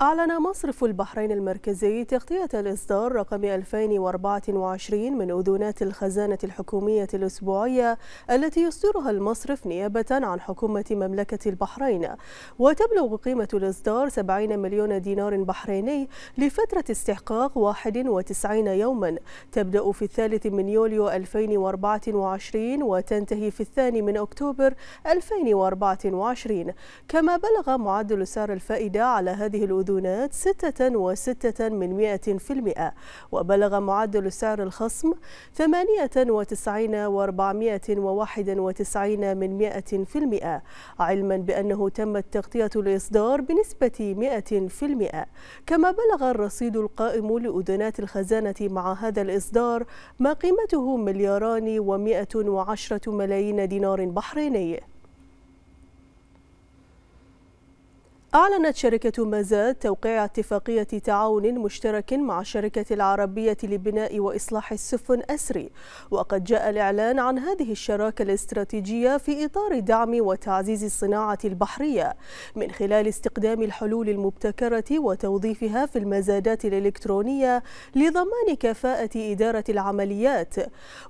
أعلن مصرف البحرين المركزي تغطية الإصدار رقم 2024 من أذونات الخزانة الحكومية الأسبوعية التي يصدرها المصرف نيابة عن حكومة مملكة البحرين وتبلغ قيمة الإصدار 70 مليون دينار بحريني لفترة استحقاق 91 يوما تبدأ في الثالث من يوليو 2024 وتنتهي في الثاني من أكتوبر 2024 كما بلغ معدل سعر الفائدة على هذه الأذونات المدونات 6.6 وبلغ معدل سعر الخصم 98.491 من 100 علما بأنه تمت تغطية الإصدار بنسبة 100 كما بلغ الرصيد القائم لأذنات الخزانة مع هذا الإصدار ما قيمته مليارين ومئة وعشرة ملايين دينار بحريني أعلنت شركة مازاد توقيع اتفاقية تعاون مشترك مع الشركة العربية لبناء وإصلاح السفن أسري وقد جاء الإعلان عن هذه الشراكة الاستراتيجية في إطار دعم وتعزيز الصناعة البحرية من خلال استخدام الحلول المبتكرة وتوظيفها في المزادات الإلكترونية لضمان كفاءة إدارة العمليات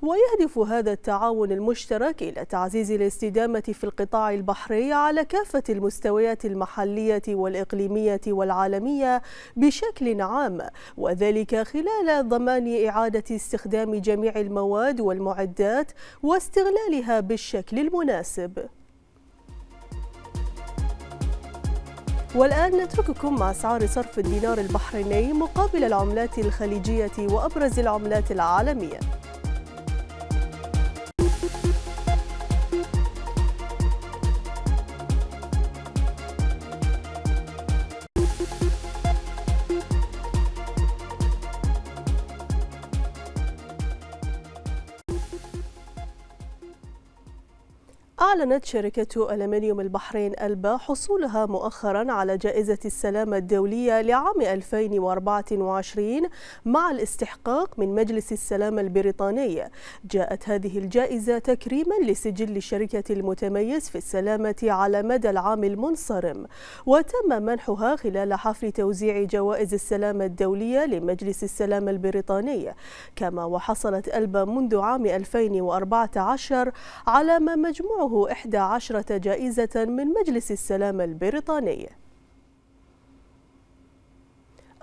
ويهدف هذا التعاون المشترك إلى تعزيز الاستدامة في القطاع البحري على كافة المستويات المحلية المحلية والإقليمية والعالمية بشكل عام وذلك خلال ضمان إعادة استخدام جميع المواد والمعدات واستغلالها بالشكل المناسب والآن نترككم مع أسعار صرف الدينار البحريني مقابل العملات الخليجية وأبرز العملات العالمية أعلنت شركة ألمنيوم البحرين ألبا حصولها مؤخرا على جائزة السلامة الدولية لعام 2024 مع الاستحقاق من مجلس السلامة البريطاني جاءت هذه الجائزة تكريما لسجل الشركة المتميز في السلامة على مدى العام المنصرم وتم منحها خلال حفل توزيع جوائز السلامة الدولية لمجلس السلامة البريطاني كما وحصلت ألبا منذ عام 2014 على ما مجموعه أعطاه 11 جائزة من مجلس السلام البريطاني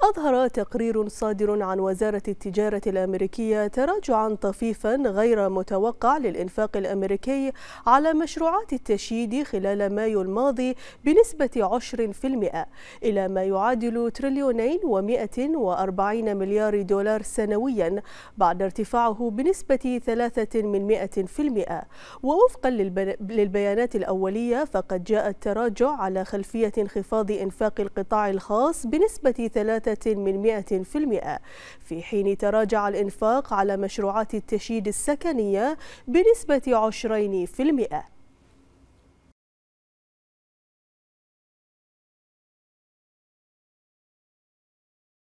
أظهر تقرير صادر عن وزارة التجارة الأمريكية تراجعا طفيفا غير متوقع للإنفاق الأمريكي على مشروعات التشييد خلال مايو الماضي بنسبة 10% إلى ما يعادل تريليونين و140 مليار دولار سنويا بعد ارتفاعه بنسبة 3 ووفقا للبيانات الأولية فقد جاء التراجع على خلفية انخفاض إنفاق القطاع الخاص بنسبة 3 من 100% في حين تراجع الإنفاق على مشروعات التشييد السكنية بنسبة 20%